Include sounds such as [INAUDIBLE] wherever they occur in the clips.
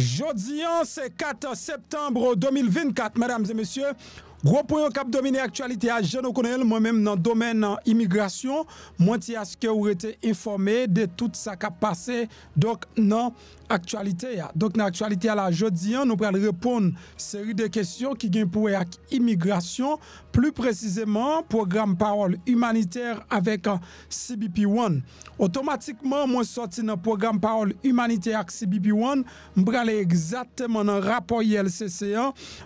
Jodi an, se 4 septembre 2024, madame zemesye, ropon yo kap domine aktualite a jeno konel, mwen men nan domen nan imigrasyon, mwen ti aske ou rete informe de tout sa kap pase, dok nan aktualite ya. Dok nan aktualite a la jodi an, nou prel repon seri de kesyon ki gen pouwe ak imigrasyon, plus précisément programme parole humanitaire avec euh, CBP One. Automatiquement, moi sorti dans programme parole humanitaire avec CBP One, allé exactement dans rapport ILCC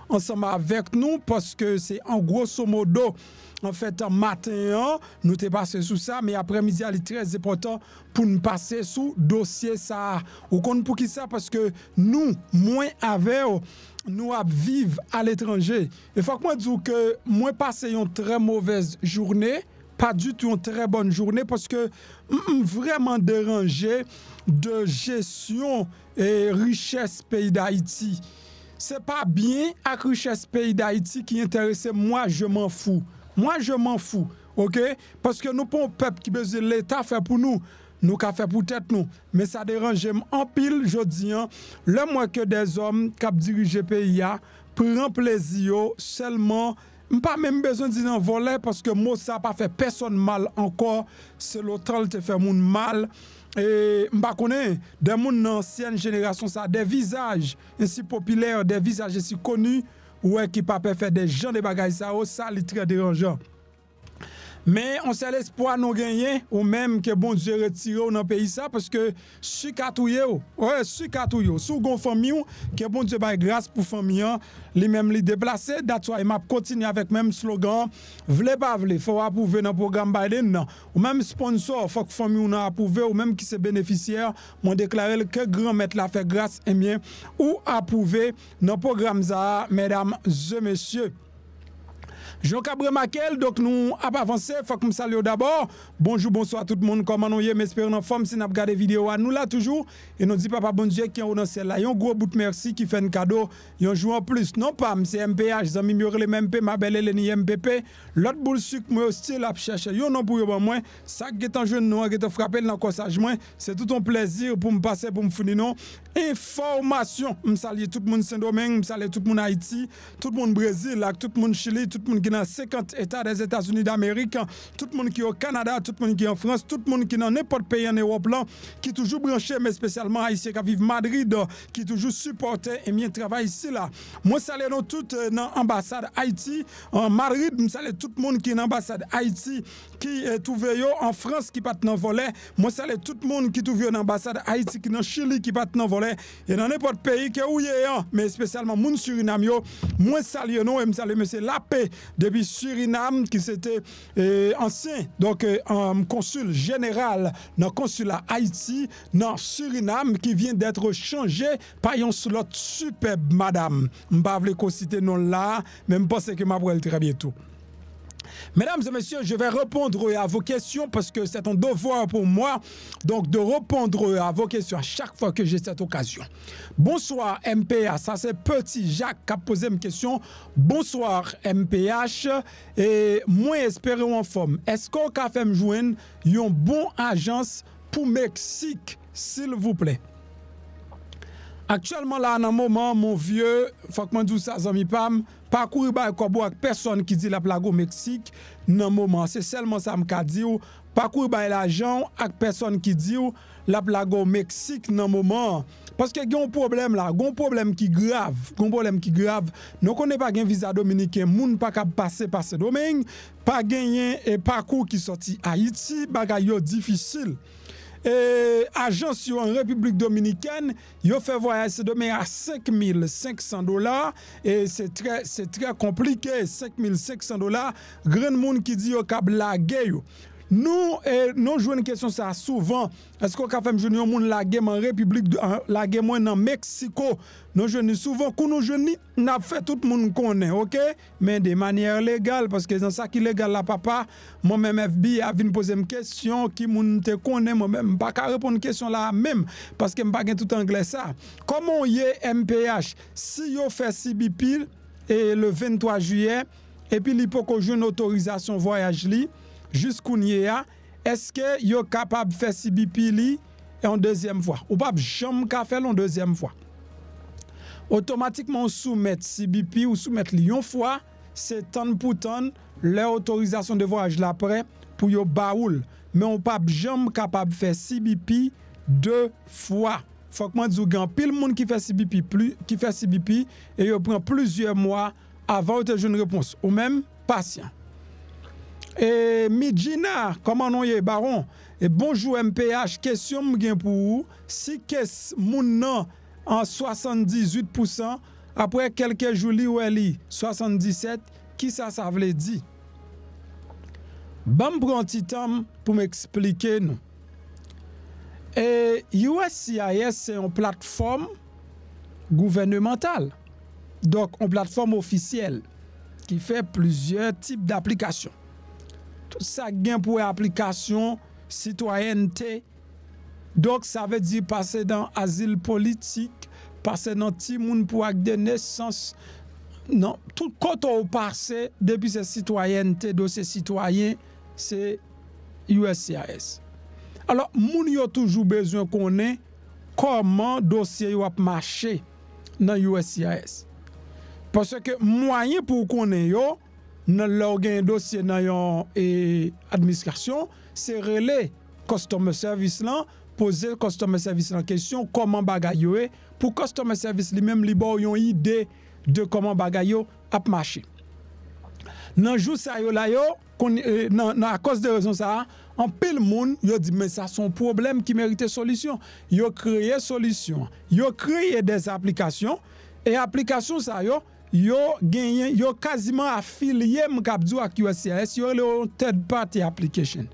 ensemble avec nous parce que c'est en grosso modo en fait, en matin, hein, nous t'es passé sous ça, mais après-midi, il est très important pour nous passer sous dossier ça. Ou compte pour qui ça? Parce que nous, moins avec, nous vivons à l'étranger. Et faut que moi dire que moi passé une très mauvaise journée, pas du tout une très bonne journée parce que vraiment dérangé de gestion et richesse pays d'Haïti. C'est pas bien à richesse pays d'Haïti qui intéresse moi, je m'en fous. Moi je m'en fous. OK Parce que nous pas un peuple qui besoin l'État fait pour nous. Nou ka fe pou tèt nou. Men sa deranje m anpil jodi an. Le mwen ke de zom kap diri G.P.I.A. Pren plezi yo selman. M pa menm bezon di nan volè paske mou sa pa fe person mal ankor. Se lo tral te fe moun mal. E m pa konen de moun nansyen jenerasyon sa. De vizaj ensi popilè, de vizaj ensi konu, wè ki pa pe fe de jan de bagaj sa. O oh, sa li tre deranje. Mais on se l'espoir nous gagner, ou même que bon Dieu retire ou pays ça parce que si katouye ou, ouais, su katouye ou, sou gon fami ou, que bon Dieu, baye grâce pour famille, an, li même li déplacé. That's why map continue avec même slogan, vle pa vle, faut approuver nos programme Biden non. » ou même sponsor, faut que fami ou nan approuve, ou même qui se bénéficiaire m'ont déclaré que grand maître met la grâce, et eh bien, ou approuver nos programme mesdames et messieurs. Jean Cabré Maquel, donc nous avons avancé, faut que nous salue d'abord. Bonjour, bonsoir à tout le monde, comment nous y est, m'espère en forme si nous regardé vidéo à nous là toujours. Et nous dit papa bon Dieu qui est dans celle là. un gros bout de merci qui fait un cadeau, un jour en plus. Non pas, c'est MPH, zami mieux les MP, ma belle les MPP. L'autre boule sucre, moi aussi, la cherche. non pour ben, moi, ça qui est en jeune, noir, qui est frappé dans le moi, c'est tout un plaisir pour me passer, pour me finir, non. Information, Je salue tout le monde Saint-Domingue, me salue tout le monde Haïti, tout le monde Brésil, tout le monde Chili, tout le monde qui dans 50 États des États-Unis d'Amérique, tout le monde qui est au Canada, tout le monde qui est en France, tout le monde qui est dans n'importe pays en Europe, qui est toujours branché, mais spécialement ici qui vivent Madrid, qui toujours supporté et bien travail ici. là. Moi, salue à tous dans l'ambassade Haïti, en Madrid, je salue tout le monde qui est dans l'ambassade Haïti, qui est euh, trouvé en France, qui est dans volet. Moi, salue tout le monde qui est dans l'ambassade Haïti, qui est dans Chili, qui est dans volet. Et dans n'importe pays qui est où il y mais spécialement Moun Suriname, moi, salue non et je salue M. Lapé, depuis Suriname, qui c'était euh, ancien, donc un euh, consul général dans le consulat Haïti, dans Suriname, qui vient d'être changé par une slot superbe, madame. Je ne vais pas citer non là, mais je pense que je vais très bientôt. Mesdames et messieurs, je vais répondre à vos questions parce que c'est un devoir pour moi donc de répondre à vos questions à chaque fois que j'ai cette occasion. Bonsoir MPH, ça c'est Petit Jacques qui a posé une question. Bonsoir MPH et moi espérons en forme. Est-ce qu'on peut fait me joindre une bonne agence pour Mexique s'il vous plaît? Aktyalman la nan mouman, moun vie, fakman djou sa zan mi pam, pakour baye kobo ak person ki di la plago Meksik nan mouman. Se selman sa m ka di ou, pakour baye la jan ak person ki di ou la plago Meksik nan mouman. Paske gen yon problem la, yon problem ki grav, yon problem ki grav, nou konen pa gen viza Dominike moun pa ka pase-pase domen, pa gen yen e pakour ki soti Haiti, bagay yo difisil. Et agence en République dominicaine, yo fait voyage demain à 5500 dollars et c'est très c'est très compliqué 5500 dollars grand monde qui dit au cap blaguer Nou, eh, nou jwen yon kesyon sa souvan, esko ka fèm jwen yon moun lage mwen republik, lage mwen nan Meksiko, nou jwen yon souvan, kou nou jwen yon ap fè tout moun konen, ok? Men de manyer legal, paske yon sa ki legal la papa, moun men FB avin pose mwen kesyon ki moun te konen moun men, mwen pa ka repon yon kesyon la mèm, paske mwen pa gen tout anglè sa. Koman yon MPH? Si yon fè Sibipil, le 23 juyen, epi li poko jwen otorizasyon voyaj li... Juskoun ye a, eske yo kapab fe CBP li en dezyem fwa. Ou pap jom ka fel en dezyem fwa. Otomatikman soumet CBP ou soumet li yon fwa, se ton pou ton le otorizasyon de voyaj la pre pou yo baoul. Men ou pap jom kapab fe CBP de fwa. Fokman dzougan pil moun ki fe CBP, ki fe CBP, e yo pren pluzye mwa avan ou te joun repons. Ou men, pasyen. E mi djina, koman nou ye baron? E bonjou MPH, kesyon mwen gen pou ou? Si kes moun nan an 78% apre kelke jou li ou en li 77, ki sa sa vle di? Bam prou an titan pou m eksplike nou. E USCIS se yon platform gouvenemental. Dok yon platform ofisiel ki fe plouzyon tip d'aplikasyon. sa gen pou e aplikasyon, sitwayente, dok sa ve di pase dan azil politik, pase nan ti moun pou ak de nesans, nan, tout koto ou pase, depi se sitwayente, dosye sitwayen, se USCIS. Alors, moun yo toujou bezyon konen, koman dosye yo ap mache nan USCIS. Pase ke mwanyen pou konen yo, nan lor gen dosye nan yon e, administrasyon, se rele kostome servis lan pose kostome servis lan kesyon koman bagay yo e, pou kostome servis li menm li bo yon ide de koman bagay yo ap mache nan jou sa yo la yo e, nan a kos de rezon sa an pil moun yo di sa son problem ki merite solisyon yo kreye solisyon yo kreye de aplikasyon e aplikasyon sa yo yo genyen, yo kaziman afiliye mkabzou ak USCIS, yo le ou tèd pati aplikasyon.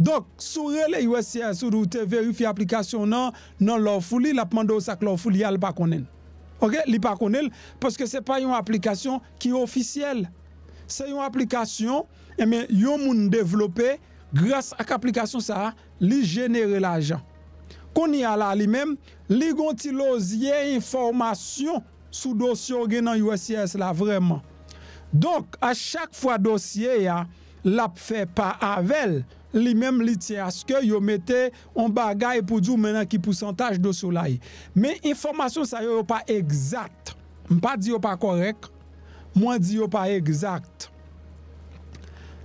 Dok, soure le USCIS ou doutè verifi aplikasyon nan, nan lòfou li, la pman do sak lòfou li al pa konen. Ok, li pa konen, pwoske se pa yon aplikasyon ki ofisyel. Se yon aplikasyon, eme, yon moun devlopè, grase ak aplikasyon sa, li jenere la jan. Koni ala li men, li gonti loziye informasyon sou dosye yon gen nan USCS la vreman. Donk, a chak fwa dosye ya, lap fe pa avel, li menm li tse aske yon mette yon bagay pou djou menan ki pousantaj dosye la yi. Men, informasyon sa yon yo pa egzat. Mpa di yo pa korek, mwen di yo pa egzat.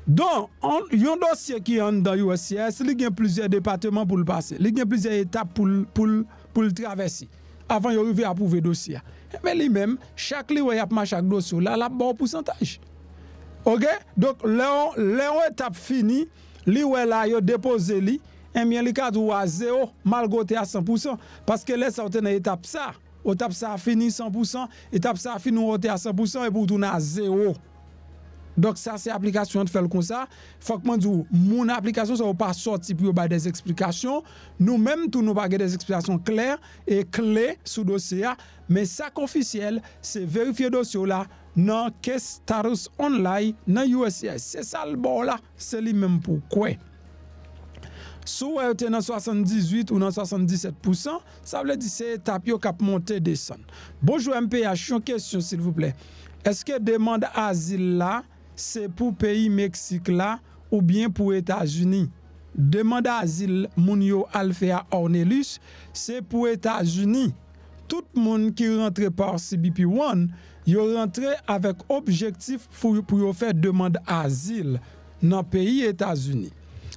Donk, yon dosye ki yon nan USCS, li gen plizye departement pou l'pase. Li gen plizye etap pou l'travesi. Avan yon yon vi apouve dosye ya. Eh, Mè li mèm, chak li wè yapman chak dosyo, lalap bon pousantaj. Ok, dok leon etap fini, li wè la yo depoze li, mèm li kat wè a 0, eh mal gote a 100%, paske le sa wtene etap sa, w tap sa a fini 100%, etap sa a fini wote a 100%, epou tou na a 0. Dok sa se aplikasyon te fel kon sa Fakman di ou, moun aplikasyon se ou pa sorti Pyo baye des eksplikasyon Nou menm tou nou baye des eksplikasyon kler E kler sou dosye a Men sak ofisyel se verifye dosye ou la Nan kestarus online Nan USA Se salbo ou la, se li menm pou kwe Sou wè ou te nan 78 ou nan 77% Sa wè di se tap yo kap monte desan Bojou MPH Yon kesyon sil vouple Eske demande azil la se pou peyi Meksik la ou bien pou Etasuni. Demande azil moun yo Alfea Ornelis se pou Etasuni. Tout moun ki rentre par CBP1 yo rentre avèk objektif pou yo fè demande azil nan peyi Etasuni.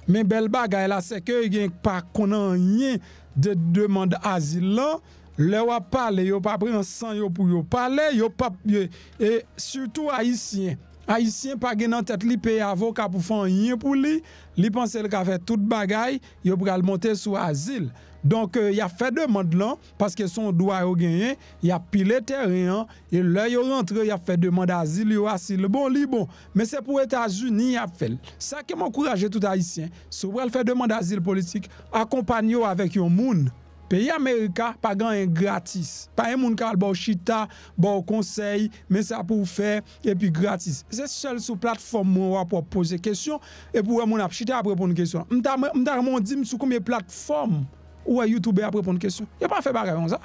Men bel bagay la seke genk pa konan nyen de demande azil lan le wap pale yo pa prensan yo pou yo pale yo pa prensan et surtout haisyen. Aisyen pa gen nan tet li pe avoka pou fanyen pou li, li panse li ka fe tout bagay, yo pral monte sou asil. Donk ya euh, fe demande lan, paske son doa yo genyen, ya pile teryen, yo lè yo rentre, ya fe demande asil, yo asil, bon li bon. Men se pou Etats-Unis, ya fel. Sa keman kouraje tout aisyen, sou pral fe demande asil politik, akompanyo avèk yo moun. Peye Amerika, pa gan yon gratis. Pa yon moun kal bo chita, bo konsey, men sa pou fe, epi gratis. Se sel sou platform moun wap wap wap pose kesyon, epi wap moun ap chita ap repon kesyon. Mta moun di m sou koumye platform, wap Youtube ap repon kesyon. Yon pa fe barayon za.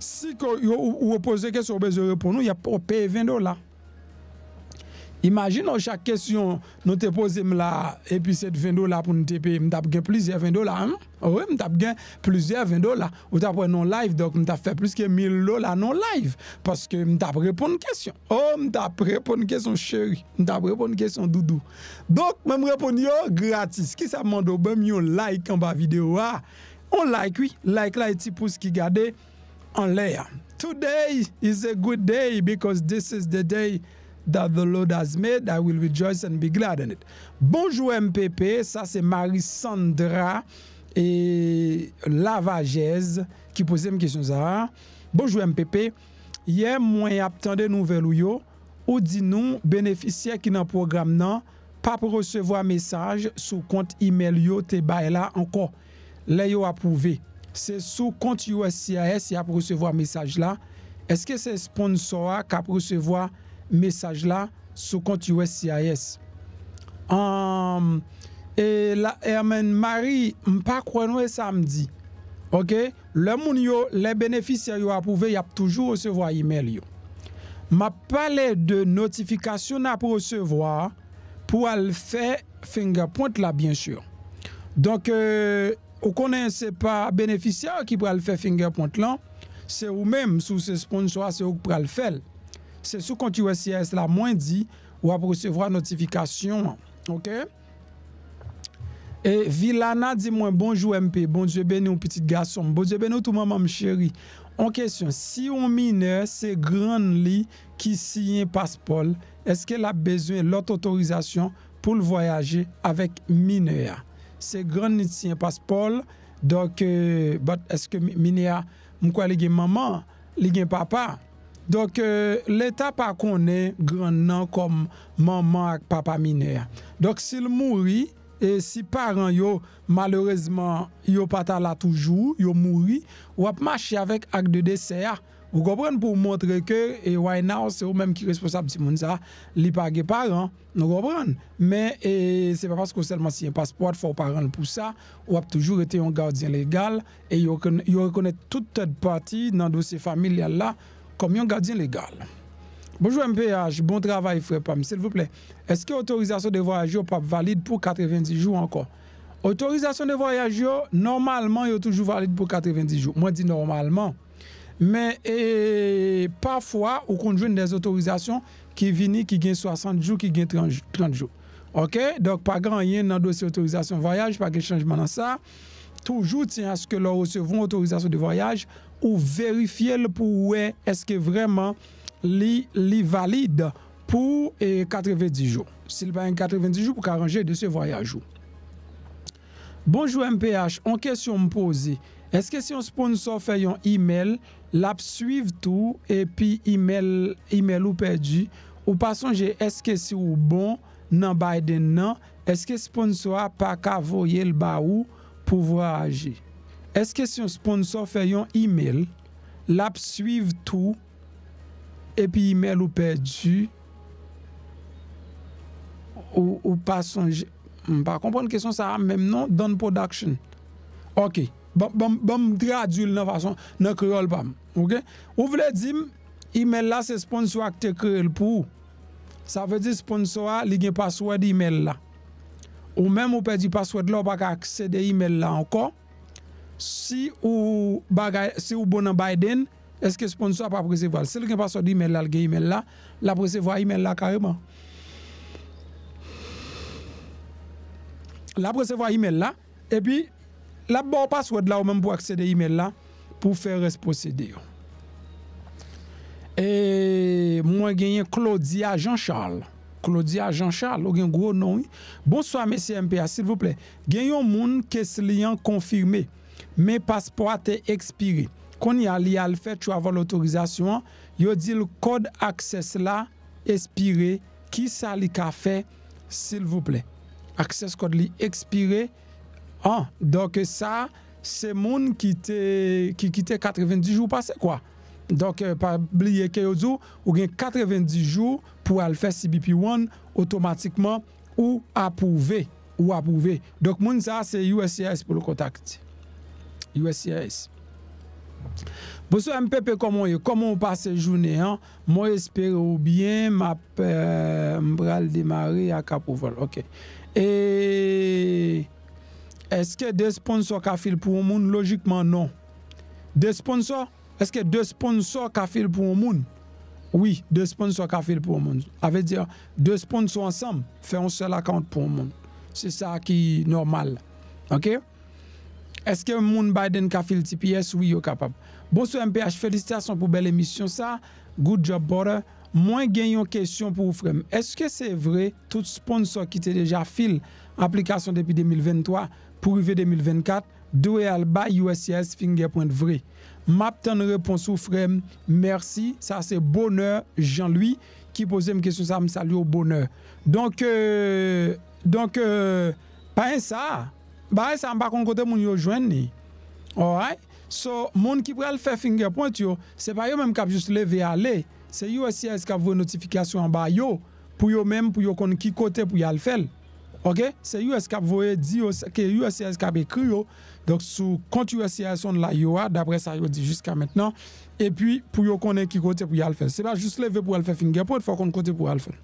Si kou wap pose kesyon, wap wap wap repon nou, yon peye 20 dola. Imagin nou chak kesyon nou te pose m la epi set 20 do la pou nou te pe. M tap gen plizye 20 do la. Ou m tap gen plizye 20 do la. Ou tap wè non live. Dok m tap fè plizye 1000 do la non live. Paske m tap repon n kesyon. Ou oh, m tap repon n kesyon chèri. M tap repon n kesyon doudou. Dok mè m repon yo oh, gratis. Ki sa m an do bem yon like an ba video a. Ah? Ou like wè. Like la eti pou skigade. An le a. Today is a good day because this is the day. that the Lord has made, I will rejoice and be glad in it. Bonjour MPP, sa se Marie Sandra et Lavages qui pose m kisyon sa. Bonjour MPP, ye mwen ap tende nouvel ou yo, ou di nou beneficia ki nan program nan pa presevo a mesaj sou kont email yo te bay la anko le yo apouve. Se sou kont USCIS ya presevo a mesaj la, eske se sponsor a ka presevo a mesaj la sou konti ou S.I.A.S. E la, Herman Marie, m pa kwenwe samdi, ok, le moun yo, le beneficia yo apouve, yap toujou osevo a email yo. Ma pale de notifikasyon aposevo a, pou al fe fingerpoint la, bien sur. Donk, euh, ou konen se pa beneficia ki pou al fe fingerpoint lan, se ou menm sou se sponsor se ou pou al fel. c'est sous compte USCIS la moins dit, ou à recevoir notification. OK? Et Villana dit moi bonjour MP, bon Dieu béni petit garçon, bonjour Dieu béni tout maman chéri En question, si on mineur, c'est grand lit qui signe passeport, est-ce qu'elle a besoin de l'autre pour voyager avec mineur? C'est grand lit qui signe passeport, donc euh, est-ce que mineur, une maman, il papa? Donc, l'État euh, l'État pas connaît grand nom comme maman et papa mineur. Donc, s'il mourit, et si parents yo malheureusement yo pas là toujours yo mouri ou a marché avec acte de décès ah. vous comprenez pour montrer que et why c'est eux même qui responsable responsables. moun ça li pa gè parents nous comprenons mais c'est pas parce que seulement si un passeport faut parents pour ça ou a toujours été un gardien légal et yo yo reconnaît toute partie dans dossier familial là comme un gardien légal. Bonjour MPH, bon travail frère Pam, s'il vous plaît. Est-ce que l'autorisation de voyage est pas valide pour 90 jours encore? Autorisation de voyage, normalement, est toujours valide pour 90 jours. Moi, je dis normalement. Mais parfois, on conjoint des autorisations qui viennent, qui gagnent 60 jours, qui gagnent 30, jours. OK? Donc, pas grand rien dans dossier autorisation de voyage, pas de changement dans ça. Toujours, tiens à ce que l'on recevons autorisation de voyage, ou verifye pou wè eske vreman li valide pou 90 e, jou sil pa yon 90 jou pou karanje de se voyajou bonjou MPH an kesyon mpozi eske si yon sponsor fè yon email lap suiv tou epi email ou perdi ou pasonje eske si ou bon nan bayden nan eske sponsor pa kavoye lba ou pou voyajou Eske si yon sponsor fè yon e-mail l ap suiv tou epi e-mail ou perdi ou pasonje m pa kompon kèson sa amem nan dan production ok, bom gradual nan fason nan kreol bam ou vle dim e-mail la se sponsor ak te kreol pou sa vè di sponsor li gen password e-mail la ou mem ou perdi password la ou bak ak sè de e-mail la anko si ou bagay, si ou bon en Biden, est-ce que sponsor pas recevoir Si le pas sorti email là, le email là, la recevoir email là carrément. La recevoir email là et puis la e bon password là ou même pour accéder email là pour faire procédé. Et moi gagné Claudia Jean-Charles. Claudia Jean-Charles, ou un gros nom. Bonsoir, messieurs MPA, s'il vous plaît. Gagnons monde que ce lien confirmé. Men paspoate ekspire. Kon yal li alfe, tu avon l'autorizasyon, yo di l kode akses la, ekspire, ki sa li ka fe, sil vople. Akses kode li ekspire, an, donk e sa, se moun ki te, ki ki te 90 jou pase kwa. Donk, pa bliye ke yo zo, ou gen 90 jou, pou alfe CBP-1, otomatikman, ou apouve. Ou apouve. Donk moun sa, se USIS pou l kontak tiye. USCIS. Pour MPP, comment on, comment on passe la journée, hein? moi j'espère ou bien, je euh, vais démarrer à Capovol. Ok. Et est-ce que deux sponsors qui pour un monde Logiquement, non. Deux sponsors Est-ce que deux sponsors qui pour un monde Oui, deux sponsors qui pour un monde. Ça veut dire, deux sponsors ensemble, fait un seul account pour un monde. C'est ça qui est normal. Ok est-ce que Moon Biden a fil TPS? TPS, Oui, yo capable Bonsoir MPH, félicitations pour belle émission ça. Good job, border. Moi, j'ai une question pour vous, Est-ce que c'est vrai, tout sponsor qui était déjà fil application depuis 2023 pour arriver 2024, Doué Alba, USCS, point vrai? une réponse ou frère. Merci. Ça, c'est bonheur, Jean-Louis, qui posait une question. Ça me salue au bonheur. Donc, euh, donc, euh, pas ça. Ba e sa an pa kon kote moun yo jwen ni. Alright? So, moun ki pre al fe finger point yo, se pa yo menm kap just leve ale, se USCS kap vwe notifikasyon ba yo, pou yo menm pou yo kon ki kote pou yal fel. Ok? Se USCS kap vwe di yo, se ke USCS kap ekri yo, dok sou konti USCS on la yo a, dapre sa yo di jiska menm nan, e pi pou yo konen ki kote pou yal fel. Se pa just leve pou al fe finger point, fa kon kote pou yal fel.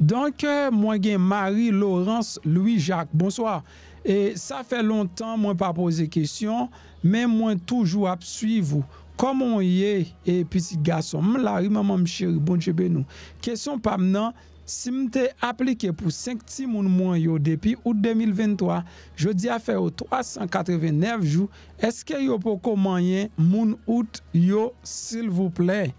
Donke mwen gen Marie, Laurence, Louis, Jacques, bonsoir. E sa fe lontan mwen pa pose kesyon, men mwen toujou ap suyvou. Koman ye, e pisi gason, mwen la ri maman msheri, bonche benou. Kesyon pamenan, si mte aplike pou 5 ti moun mwen yo depi out 2023, je di afe ou 389 jou, eske yo pou komanyen moun out yo sil voupley?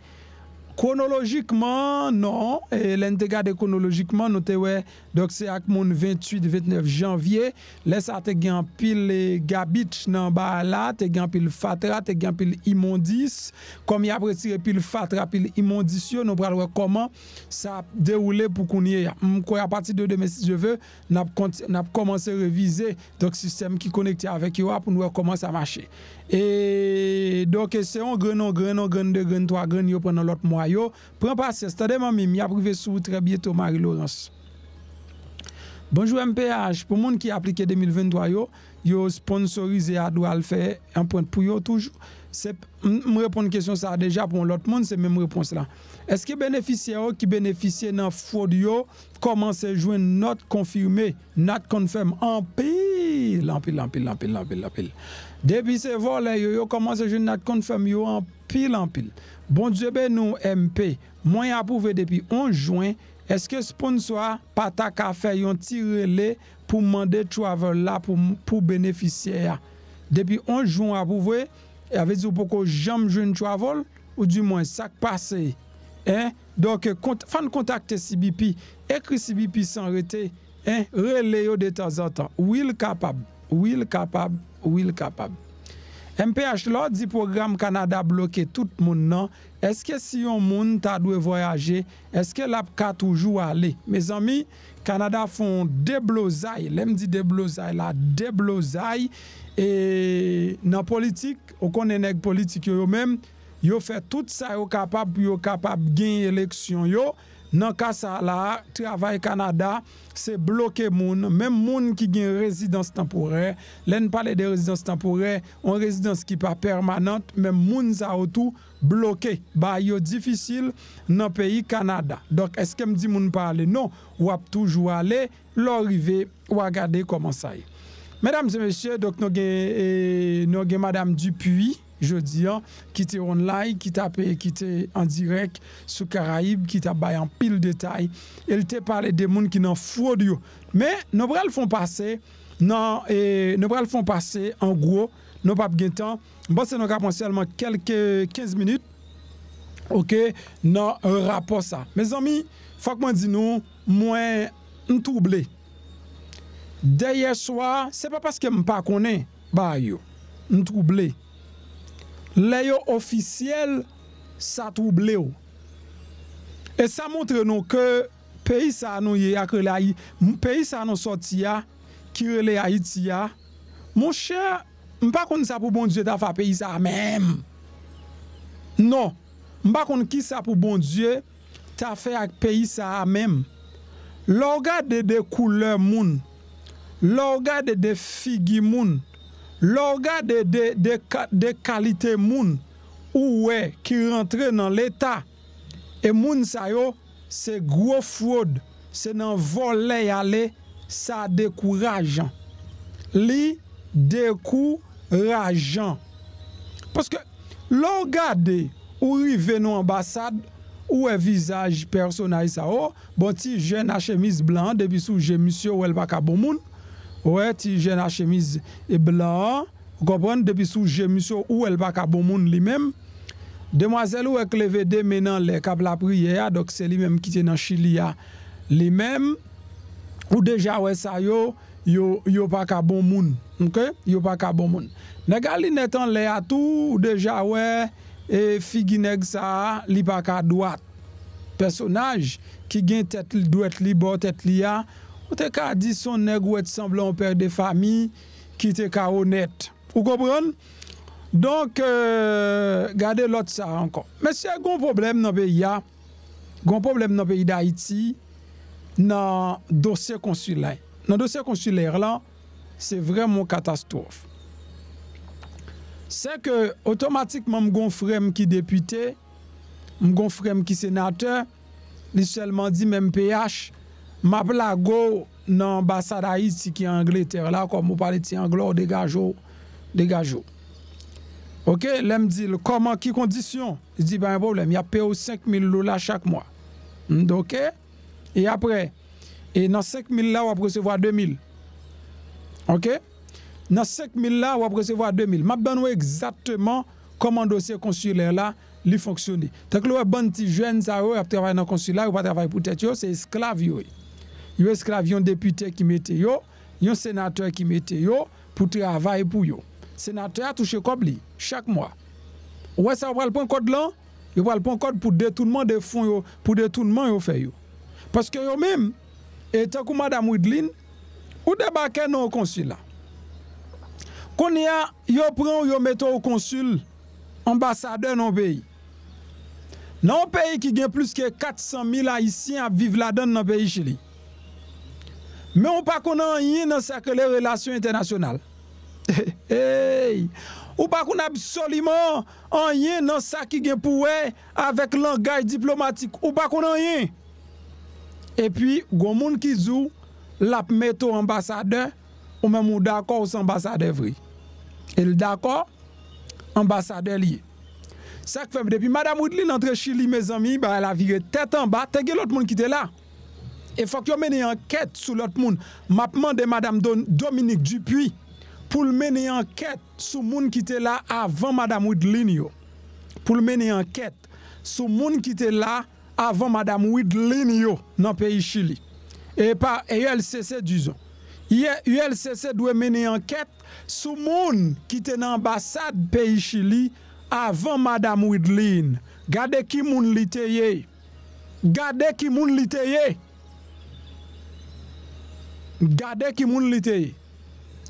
Kronolojikman, nou, lente gade kronolojikman, nou te we doksè ak moun 28-29 janvye, lesa te gen pil gabit nan ba la, te gen pil fatra, te gen pil imondis, komi apresire pil fatra, pil imondisyon, nou pralwe koman sa deroule pou kounye ya. Mkwa m'm apati de 2006 jeve, nap komanse revize doksistem ki konekte avek yo apoun we komanse amache. E doke se yon grenon, grenon, grenon, grenon, grenon, grenon yo prenen lot mwa yo. Pren pasye, stade mami, mi aprive sou tre bieto Marie-Laurence. Bonjou MPH, pou moun ki aplike 2023 yo, yo sponsorize Adou Alfe, en pointe pou yo toujou. Mwen repon kèsyon sa deja pou lòt moun Se mèm repons la Eske benefisyè yo ki benefisyè nan fòd yo Komanse jwen not konfirme Not konfèm Anpil Depi se volen yo yo Komanse jwen not konfèm yo Anpil Bon djèbe nou MP Mwen apouve depi 11 jwen Eske sponsor patak afe yon tirele Pou mande travel la Pou benefisyè ya Depi 11 jwen apouve Mwen apouve Avè di ou pokou jom joun travel ou di mwen sak pase. Donk fan kontakte CBP, ekri CBP san rete, relè yo de tazantan. Ou il kapab, ou il kapab, ou il kapab. MPH non? la di program Kanada bloke tout moun nan, eske si yon moun ta dwe voyaje, eske la ka toujou ale. Me zami, Kanada fon deblozay, lem di deblozay la, deblozay, E nan politik, ou kon enek politik yo yo menm, yo fe tout sa yo kapab, yo kapab genye leksyon yo. Nan kasa la, travay Kanada, se bloke moun, menm moun ki genye rezidans tempore. Len pale de rezidans tempore, ou rezidans ki pa permanant, menm moun za ou tou bloke. Ba yo difisil nan peyi Kanada. Dok eske mdi moun pale, non, wap toujou ale, lorive, wakade koman saye. Mèdam zè mèche, nou gen madame Dupuy, jodi an, ki te online, ki te apè, ki te an direk, sou karaib, ki te apè an pil detay, el te pale de moun ki nan fwo diyo. Mè, nou brel fon pase, non, euh, nou brel fon pase, an gro, nou pap gen tan, bon, basen nou kapansyèlman kelke 15 minit, ok, nan non, rapò sa. Mè zami, fòk mwen di nou, mwen n'trouble. De ye swa, se pa paske m pa konen ba yo, m trouble. Le yo ofisiyel sa trouble yo. E sa montre nou ke peyi sa anou ye ak rele a iti. M peyi sa anou sotiya kirele a itiya. Mou chè, m pa konen sa pou bon dje ta fa peyi sa amem. Non, m pa konen ki sa pou bon dje ta fe ak peyi sa amem. Loga de de koule moun lor gade de figi moun lor gade de kalite moun ouwe ki rentre nan leta e moun sayo se gro fwod se nan vole yale sa dekourajan li dekourajan paske lor gade ouri veno ambasad ouwe vizaj personay sa o bonti jen achemis blan debi sou jen misyo wel baka bon moun Bon ou e ti jen a chemiz e blan. Ou kopon, depi sou jen miso ou el pa ka bon moun li menm. Demoiselle ou e kleve de menan le ka plapriye ya. Dok se li menm ki tenan chi li ya. Li menm ou deja we sa yo, yo pa ka bon moun. Ok, yo pa ka bon moun. Nega li netan le atou ou deja we figi neg sa li pa ka dwat. Personaj ki gen tete li, dwet li, bo tete li ya. Ou te ka di son neg ou et semblan ou per de fami ki te ka onet. Ou gobron? Donk, euh, gade lot sa ankon. Mè se yon problem nou be ya, goun problem nou be idayiti, nan dosye konsulay. Nan dosye konsulay er lan, se vremen katastrofe. Se ke otomatikman m goun frem ki depute, m goun frem ki senate, li selman di m MPH, Ma non go nan qui Haiti ki Angleterre la, kom ou pale ti Anglo, oh, degajo, oh, degajo. Oh. Ok, lem di, le koman ki kondisyon? Di, ben problème, problem, ya pe ou 5.000 lola chak mwa. Ok, Et après, e nan 5.000 la wap resevo a 2.000. Ok, nan 5.000 la wap resevo a 2.000. Ma ben wè exactement comment dosye konsuler la li fonksyoni. Tak que wè ban ti jwen sa wè ap travay nan konsuler, wè pa travay pou tèt yo, se esklav il y a un député qui mettait yo, il un sénateur qui mettait yo pour travailler pour yo. Sénateur a touché Kobli chaque mois. Ouais, ça va le prendre quoi de l'an, il va le prendre pour détournement de fonds pour détournement yo fait Parce que vous même et tant que Madame Ouédline ou débarquez banques non au consul, qu'on a yo prend ou yo mette au consul, ambassadeur non pays. Non pays qui gagne plus que 400 000 Haïtiens à vivre là-dedans non pays chez [LAUGHS] Men ou pa kon an yin nan sa ke le relasyon internasyonal. Ou pa kon an absolument an yin nan sa ki gen pouwe avèk langaj diplomatik. Ou pa kon an yin. E pi, goun moun ki zou lap meto ambasade ou mè moun d'akor ou s'ambasade vri. El d'akor, ambasade li. Sa ke fem depi, madame wite li nan tre chili me zami, ba la vire tet an ba, tege lout moun ki te la. E fok yo mene anket sou lot moun. Mapman de Madame Dominique Dupuis. Poul mene anket sou moun ki te la avan Madame Huitlini yo. Poul mene anket sou moun ki te la avan Madame Huitlini yo nan peyi Chili. E Yel Sese dizon. Yel Sese dwe mene anket sou moun ki te nan ambasade peyi Chili avan Madame Huitlini. Gade ki moun li teye. Gade ki moun li teye. Gade ki moun liteyi,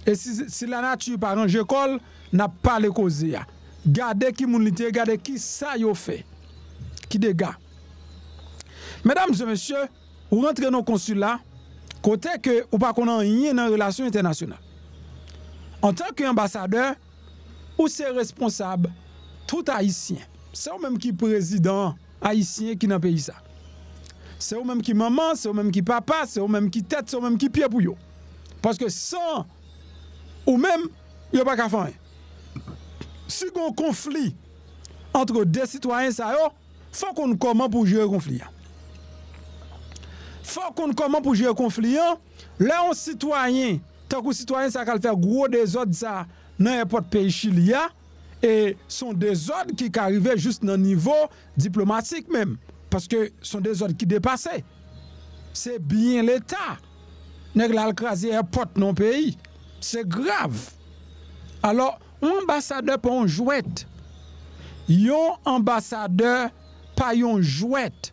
e si la natu, pardon, jekol, na pa le kozi ya. Gade ki moun liteyi, gade ki sa yo fe, ki dega. Medam, zemesye, ou rentre nou konsul la, kote ke ou pa konan yi nan relasyon internasyonal. An tanke ambasade, ou se responsab tout Haitien, se ou menm ki prezident Haitien ki nan peyi sa. Se ou mèm ki maman, se ou mèm ki papa, se ou mèm ki tèt, se ou mèm ki pye pou yo. Paske san ou mèm, yo pa ka fanyen. Si goun konflit antre de sitwanyen sa yo, fò kon konman pou jye konflit an. Fò kon konman pou jye konflit an, lè ou sitwanyen, tan kou sitwanyen sa kal fè gwo de zòd sa nan epot peyi chili ya, e son de zòd ki ka rive jist nan nivou diplomatik mèm. Paske son de zon ki depase. Se byen l'Etat. Neg la l'krasi e pot non peyi. Se grav. Alo, yon ambasade pa yon jwet. Yon ambasade pa yon jwet.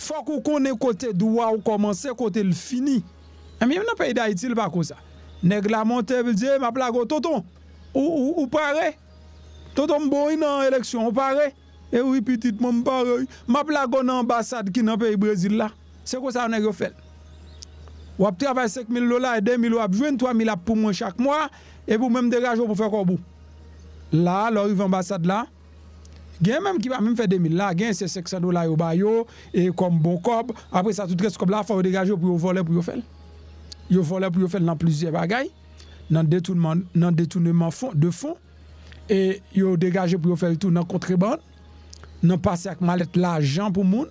Fok ou konen kote dwa ou komanse kote l'fini. Eh, Ami yon peyi da itil pa kosa. Neg la monte vilje, eh, ma plago, Toton, ou pare? Toton mbo yon an eleksyon, ou pare? E wipitit moun baroy. Mwap la goun ambasad ki nan pe yi Brezid la. Se kwa sa ane yo fel. Wap travay sek mil lola e den mil wap jwen. Twa mil ap pou mwen chak mwa. E pou mwen mdegajo pou fe koubou. La, loriv ambasad la. Gen menm ki pa mwen fe den mil la. Gen se sek san lola yo bayo. E kombo kob. Apre sa tout res kob la. Fwa mwen degajo pou yo vole pou yo fel. Yo vole pou yo fel nan plizye bagay. Nan detounement de fon. E yo degaje pou yo fel tou nan kontriban. nan pase ak malet lajan pou moun,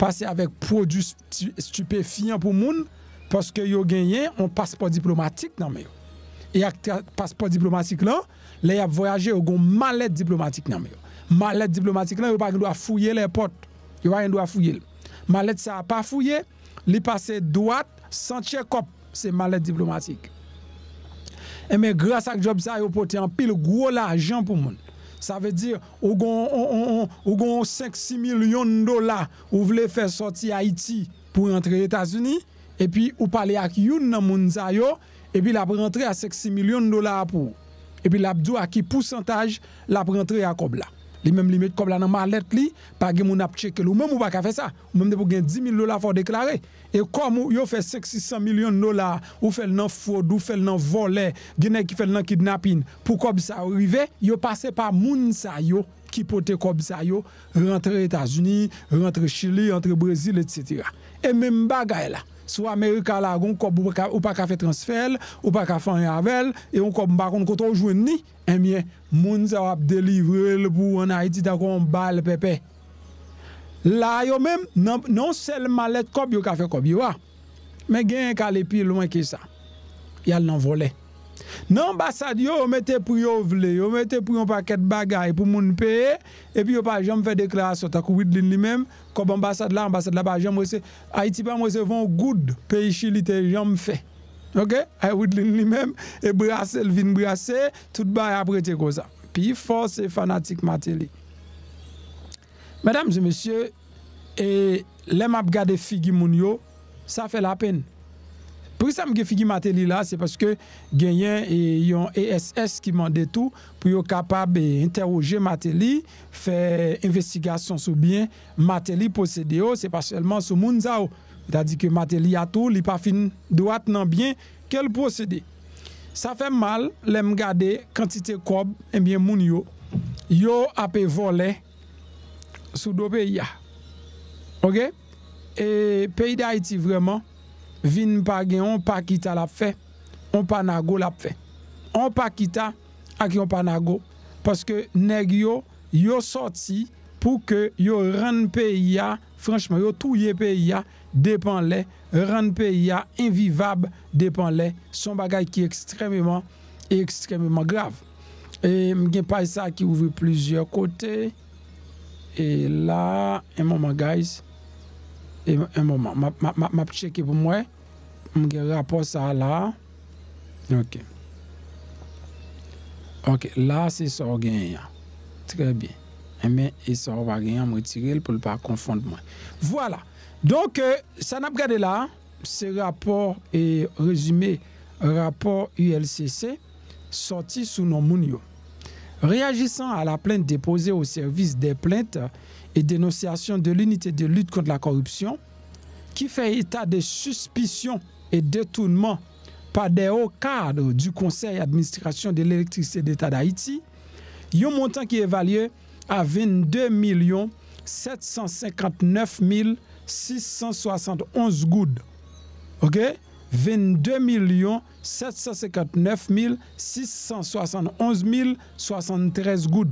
pase avèk produs stupéfiyan pou moun, poske yo genyen, on paspo diplomatik nan meyo. E ak paspo diplomatik lan, le yap voyaje yo gon malet diplomatik nan meyo. Malet diplomatik lan, yo pa genyou a fouye le pot, yo a genyou a fouye le. Malet sa pa fouye, li pase doat, sanche kop, se malet diplomatik. E men grasa ak job sa yo pote, an pil gwo lajan pou moun. Sa ve dir, ou gon 5-6 milyon dola ou vle fe sorti a Iti pou rentre Etasuni, epi ou pale ak yon nan moun zayo, epi la prentre a 5-6 milyon dola apou. Epi la bdou ak ki pousantaj la prentre a Kobla. les mêmes limites comme là dans mallette li pas gen moun a checker ou même ou pas faire ça ou même de pour gen 10 000 dollars faut déclarer et comme ou yo fait 600 millions de dollars ou fait dans fraude ou fait dans voler gen qui fait dans kidnapping pour comme ça arriver yo passé par moun sa yo qui pote comme ça yo rentrer États-Unis rentrer Chili rentrer Brésil etc. et même bagaille là ou Amerikala goun kop ou pa kafe transfer ou pa kafe enyavell e yon kop mbakoun koto oujwen ni emye eh moun sa wap delivre l pou anaydi tako mbal pepe la yo men non sel malet kop yon kafe kop yo a men gen yon kalepi lwen ke sa yal nan vole nan ambasad yo omete pou yo vle omete pou yo paket bagay pou moun pe epi yo pa jom fe dekla asot akou widlin li mem kob ambasad la, ambasad la ba a iti pa mwese von goud pe ishi li te jom fe ok, a widlin li mem e bryase, el vin bryase tout ba apre te goza pi force fanatik mate li medam zi mesye e lem ap gade figi moun yo sa fe la pen Prisa m ge figi Mateli la, se paske genyen e, yon ESS ki mande tou, pou yo kapab e, interoje Mateli, fe investigasyon sou bien, Mateli posede yo, se paselman sou moun za ou. Ta di ke Mateli a tou, li pa fin doat nan bien, kel posede. Sa fe mal, lem gade, kantite kob, enbyen moun yo. Yo apè vole, sou do pe ya. Ok? E peyi de Haiti vreman. vin pa gen on pa kita la fe on pa nago la fe on pa kita ak yon pa nago paske neg yo yo soti pou ke yo ren pe ya franchman yo touye pe ya depan le ren pe ya invivab depan le son bagay ki ekstrememan ekstrememan grav mgen e, pa sa ki ouve plizye kote e la e mouman guys un moment, m'a checké pour moi. Je rapport ça là. OK. OK, là, c'est ça Très bien. Mais et ça va gagner, me retirer pour ne pas confondre moi. Voilà. Donc, euh, ça n'a pas regardé là. Ce rapport est résumé, rapport ULCC, sorti sous nos mounions. Réagissant à la plainte déposée au service des plaintes, dénonciation de l'unité de lutte contre la corruption, qui fait état de suspicion et détournement par des hauts cadres du Conseil d'administration de l'électricité d'État d'Haïti, un montant qui est évalué à 22 759 671 goudes. OK 22 759 671 73 goudes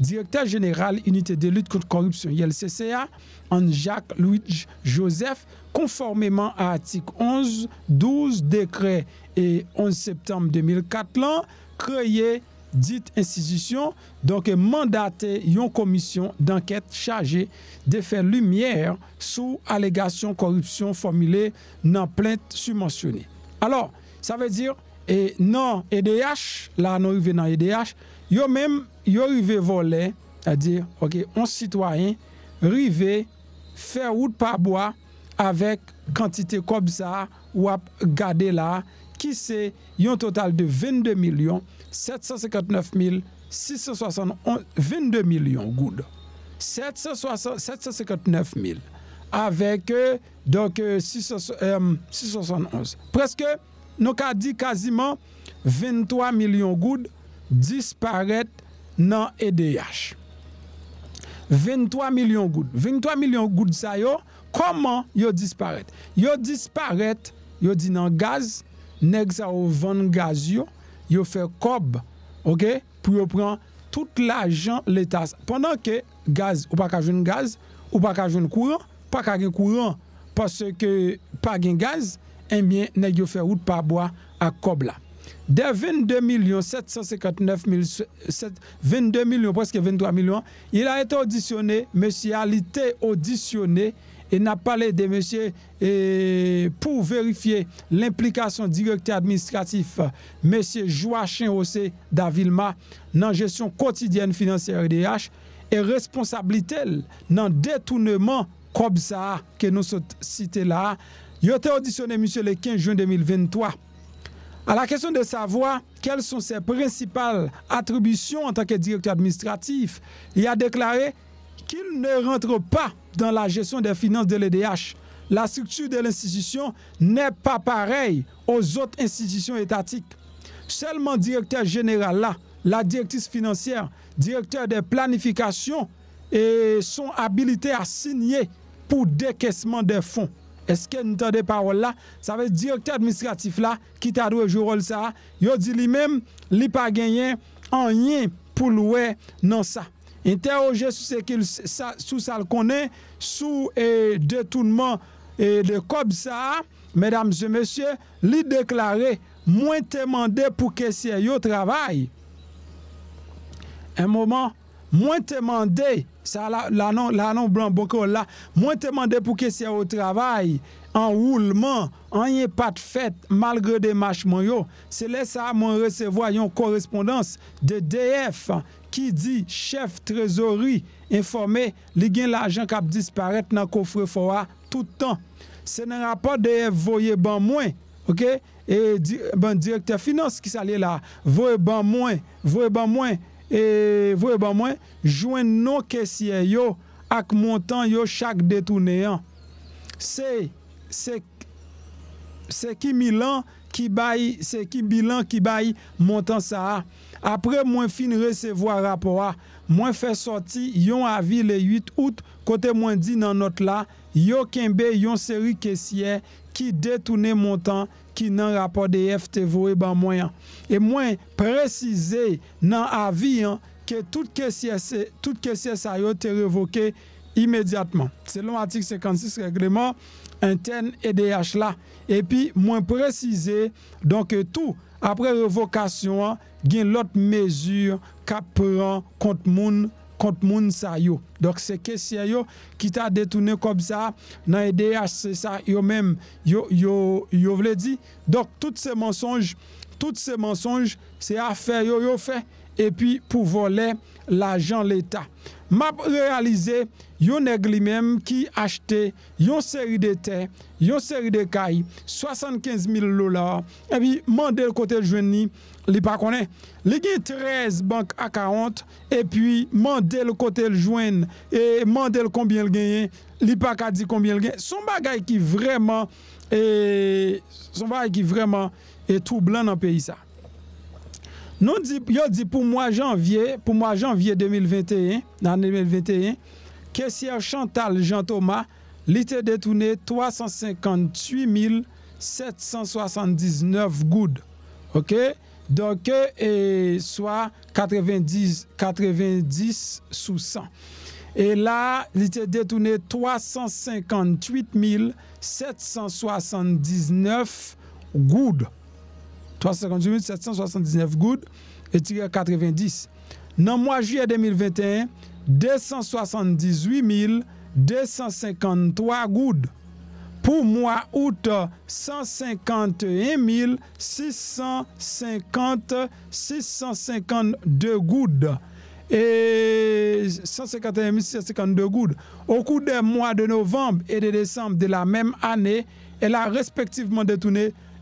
directeur général unité de lutte contre la corruption ILCCA, en Jacques Louis Joseph, conformément à l'article 11, 12 décret et 11 septembre 2004 l'an, créé dite institution, donc mandaté une commission d'enquête chargée de faire lumière sous allégation corruption formulée dans plainte subventionnée. Alors, ça veut dire, et non EDH, là, non arrivons dans EDH, Yo mèm, yo rive volè, a di, ok, an sitwany, rive, fè wout pabwa, avèk kantite kobza, wap gade la, ki se, yon total de 22 milyon, 759 mil, 671, 22 milyon goud, 759 mil, avèk, donk, 671, preske, nou ka di kazi man, 23 milyon goud, Disparet nan EDH 23 milyon gout 23 milyon gout sa yo Koman yo disparet Yo disparet Yo di nan gaz Nek sa yo van gaz yo Yo fe kob Ok Pou yo pran Tout la jan le tas Pendan ke gaz Ou pa ka joun gaz Ou pa ka joun kouron Pa ka gen kouron Pas se ke pa gen gaz Enbyen eh nek yo fe out pa bo A kob la De 22,759,000, 22,000,000, preske 23,000,000, il a ete audisyone, monsi Ali te audisyone, e na pale de monsi, pou verifiye, l'implikasyon direkte administratif, monsi Joachim Ose Davilma, nan jesyon kotidyen financier EDH, e responsablitel nan detounement Kobza, ke nou se cite la, yo te audisyone monsi le 15 juan 2023. À la question de savoir quelles sont ses principales attributions en tant que directeur administratif, il a déclaré qu'il ne rentre pas dans la gestion des finances de l'EDH. La structure de l'institution n'est pas pareille aux autres institutions étatiques. Seulement directeur général la directrice financière, directeur des planifications et sont habilités à signer pour décaissement des fonds. eske nou tade parol la, sa ve diokte administratif la, ki ta dou e jourol sa a, yo di li mem, li pa genyen, an yen pou loue nan sa. Interoje sou sa l konen, sou e detounman e de kob sa a, medam se mesye, li deklare, mwen temande pou kesye yo travay. En mouman, mwen temande, La nan Blan Boko la, mwen te mande pou ke se yo travay, an woulman, an yon pat fet malgre de mach moun yo. Se le sa mwen resevwa yon korespondans de DF ki di chef trezori informe li gen la ajan kap disparet nan kofre fowa toutan. Se nan rapa DF voye ban mwen, ok, e direkta finance ki sa li la, voye ban mwen, voye ban mwen. E vwe ba mwen, jwen nou kesyen yo ak montan yo chak detounen. Se ki bilan ki bayi montan sa a. Apre mwen fin resevo a rapor a. Mwen fe sorti yon avi le 8 out kote mwen di nan not la. Yo kenbe yon seri kesyen. ki detounen montan ki nan rapor de FTVO eh e banmoyan. E mwen prezize nan aviyan ke tout ke siasayot te revoke imediatman. Selon atik 56 regleman, enten EDH la. E pi mwen prezize, donke tou apre revokasyon, gen lot mezur kap pran kont moun mwen. kont moun sa yo. Dok se kesye yo, ki ta detounen kop sa, nan ede a se sa yo men, yo vle di. Dok tout se mensonj, tout se mensonj, se a fe yo yo fe, epi pou vole, l'ajan l'Etat. M'ap realize, yon neg li mem ki achete yon seri de te, yon seri de kay, 75.000 lola, epi mandel kotel jwen ni, li pa konen. Li gen 13 bank akaront, epi mandel kotel jwen, e mandel konbyen l genyen, li pa kadzi konbyen l genyen. Son bagay ki vreman e troublan nan peyi sa. Nou yon di pou mwa janvye 2021, nan 2021, ke si yon Chantal Jean Thomas, li te detounen 358.779 goud. Ok? Donke e swa 90 sous 100. E la li te detounen 358.779 goud. 358 779 gouttes et 90. Dans le mois juillet 2021, 278 253 gouttes. Pour mois août, 151 650, 652 gouttes. Et 151 652 Au cours des mois de novembre et de décembre de la même année, elle a respectivement détourné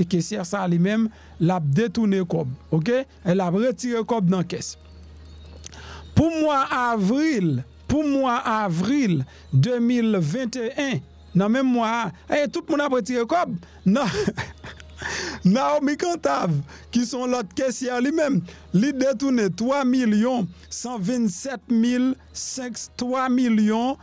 e kesyè sa li mèm, la ap detounè kòb, ok? E la ap retire kòb nan kes. Pou mwa avril, pou mwa avril 2021, nan mè mwa, e, tout moun ap retire kòb, nan, [LAUGHS] nan o mi kantav, ki son lot kesyè li mèm, li detounè 3 milyon, 127 mil, 3 milyon,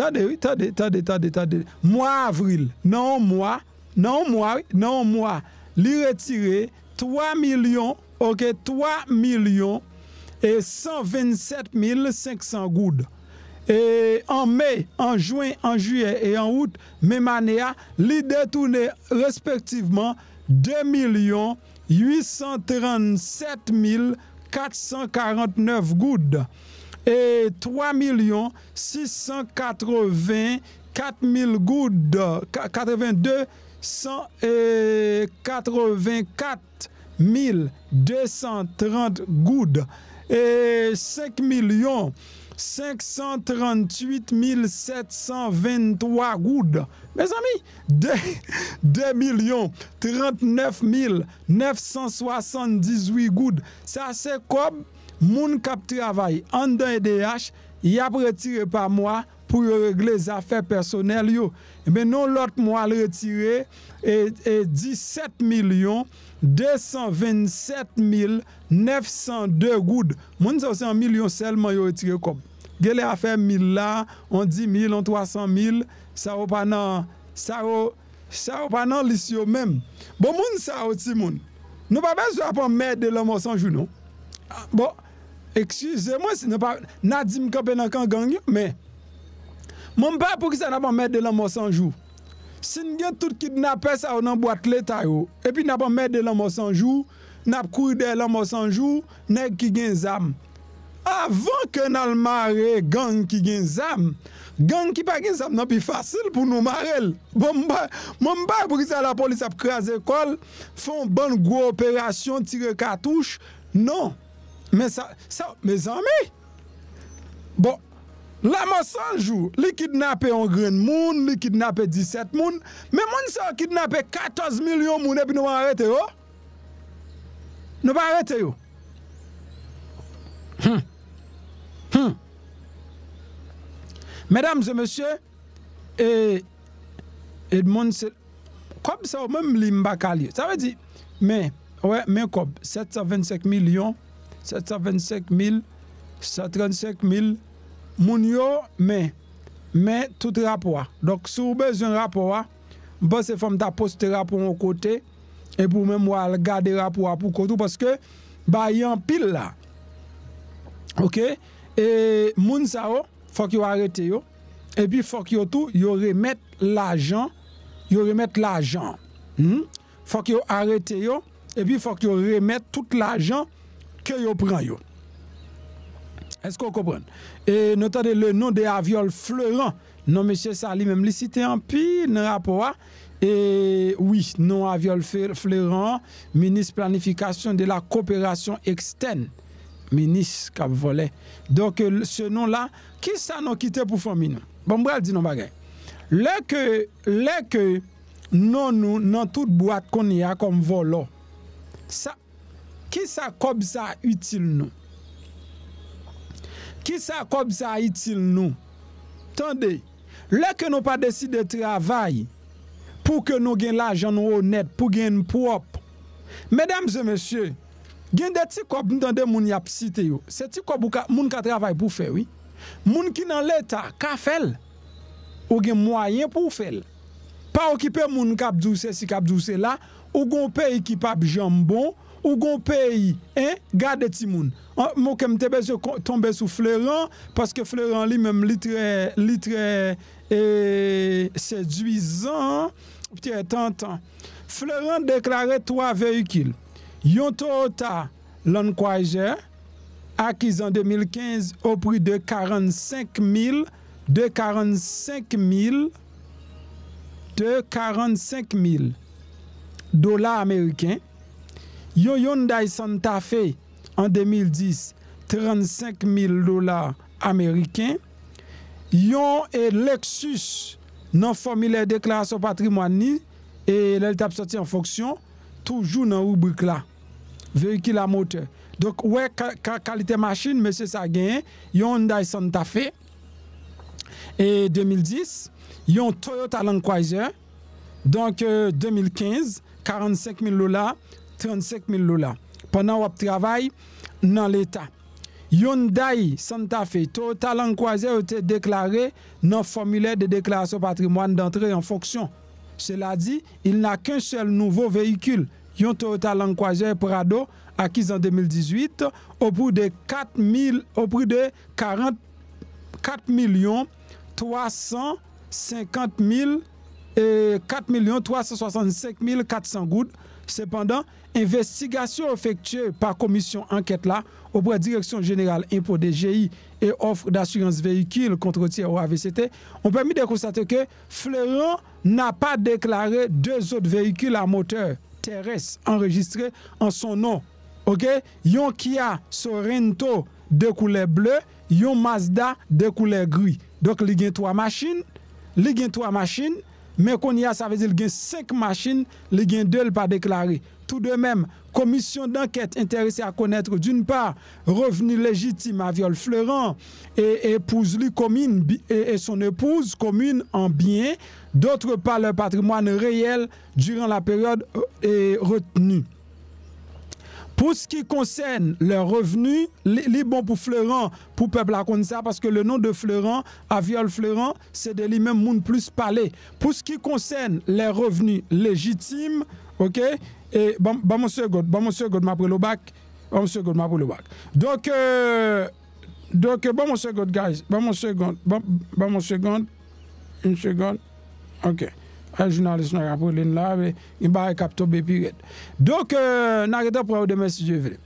tadè, tadè, tadè, tadè, mwa avril, nan mwa, nan ou mwa, nan ou mwa, li retire 3 milyon ok, 3 milyon e 127 500 goud. E an me, an juen, an juen, e an out, me manea, li detounen respectiveman 2 milyon 837 449 goud. E 3 milyon 684 goud 82 goud. 184.230 goud. 5.538.723 goud. 2.039.978 goud. Sa se kob moun kap travay. Andan D.H. y ap retire pa mwa. pou yo regle zafè personel yo. Ebe non lot mwa al retire e 17 milyon 227 902 goud. Moun sa wse an milyon selman yo retire kom. Gele afer mil la, an 10 mil, an 300 mil, sa wop anan sa wop anan lis yo men. Bo moun sa woti moun. Nou pa bejwa pa mèd de lò mò sanjoun nou. Bo, eksyze moun si nou pa nadim kope nan kan gangyo mè. Mwen pa pou ki sa nan pa mèd de lan mò sanjou. Sin gen tout ki napè sa ou nan boat lè taro. E pi nan pa mèd de lan mò sanjou. Nap koui de lan mò sanjou. Nèk ki gen zam. Avan ke nan marè gang ki gen zam. Gang ki pa gen zam nan pi fasil pou nou marèl. Bon, mwen pa pou ki sa la polis ap krasè kol. Fon bonn gwo operasyon tire katouche. Non. Men sa, men sa me. Bon. La masanjou, li kidnappé un grand moun, li kidnappé 17 moun, mais moun sa kidnappé 14 millions moun puis nous va arrêter yo. Nous va arrêter. yo. Hum. Hum. Mesdames et messieurs, et, moun se, kob sa ou Ça li dire, ça veut ouais, mais 725 millions, 725 000, 135 000, Moun yo men, men tout rapwa. Dok sou bez yon rapwa, bas e fom ta poste rapwa pou mou kote, e pou mè mwa gade rapwa pou kote, paske ba yon pil la. Ok, e moun sa oh, yo, fok yo arete yo, e pi fok yo tou, yo remet l'ajan, yo remet l'ajan. Fok yo arete yo, e pi fok yo remet tout l'ajan ke yo pran yo. E notade le nou de aviol fleurant Nou meche sa li mem li site an pi N rapowa E oui nou aviol fleurant Minis planifikasyon de la Koperasyon eksten Minis kap vole Donke euh, se nou la Ki sa nou kite pou fomi nou Bon brel di nou bagay Le ke nou nou Nan tout boat koni a kom volo Sa Ki sa kop sa util nou Ki sa kob za itil nou? Tande, lè ke nou pa desi de travay pou ke nou gen la janou ou net pou gen pou op. Medamze, mesye, gen de ti kob nan de moun yap site yo. Se ti kob moun ka travay pou fe, oui. Moun ki nan l'Etat ka fel, ou gen mwayen pou fel. Pa ou kipe moun kabdouse si kabdouse la, ou gonpe ekipab jambon. Ogon peyi, e, gade timoun. Ah, mou kem tebe se tombe sou Florent, paske Florent li mem litre, litre, e, seduizan, ptire tantan. Florent deklare 3 veyikil. Yon Toyota, l'an kwa je, akizan 2015, opri de 45 mil, de 45 mil, de 45 mil, dola Ameriken, yon yon da yi santa fe an 2010 35000 dolar Ameriken yon e lexus nan formile deklarasyon patrimwani e lel tap soti an fonksyon toujou nan rubrik la veyiki la mote kalite maschine yon yon da yi santa fe e 2010 yon toyota lan kwaizer donk 2015 45000 dolar 35 000 dollars pendant votre travail dans l'État. Hyundai Santa Fe, Total en a été déclaré dans le formulaire de déclaration patrimoine d'entrée en fonction. Cela dit, il n'a qu'un seul nouveau véhicule, Hyundai Toyota Prado, acquis en 2018 au bout de, 4 au prix de 44 350 000 et 4 365 400 gouttes Cependant, investigation effectuée par commission enquête là auprès direction générale impôt DGI et offre d'assurance véhicule contre tiers au AVCT ont permis de constater que Fleuron n'a pas déclaré deux autres véhicules à moteur terrestre enregistrés en son nom. OK, yon Kia Sorento de couleur bleue, yon Mazda de couleur gris. Donc il y a trois machines, il y a trois machines mais qu'on y a, ça veut dire qu'il y a 5 machines, deux gen 2 pas déclaré. Tout de même, commission d'enquête intéressée à connaître d'une part revenu légitime à viol fleurant et épouse lui commune et, son épouse commune en bien, d'autre part leur patrimoine réel durant la période euh, est retenu. Pour ce qui concerne leurs revenus, les, bons pour Florent, pour peuple à ça, parce que le nom de Florent, Aviol Florent, c'est de lui-même monde plus parlé. Pour ce qui concerne les revenus légitimes, ok, et bon, bon monsieur God, bon monsieur God m'a le bac, bon monsieur God m'a le bac. Donc, euh, donc, bon monsieur God, guys, bon monsieur God, bon, bon monsieur God, une seconde, ok. Un journaliste pas là, il va capté le Donc, euh, n'arrêtez pas demain si je veux.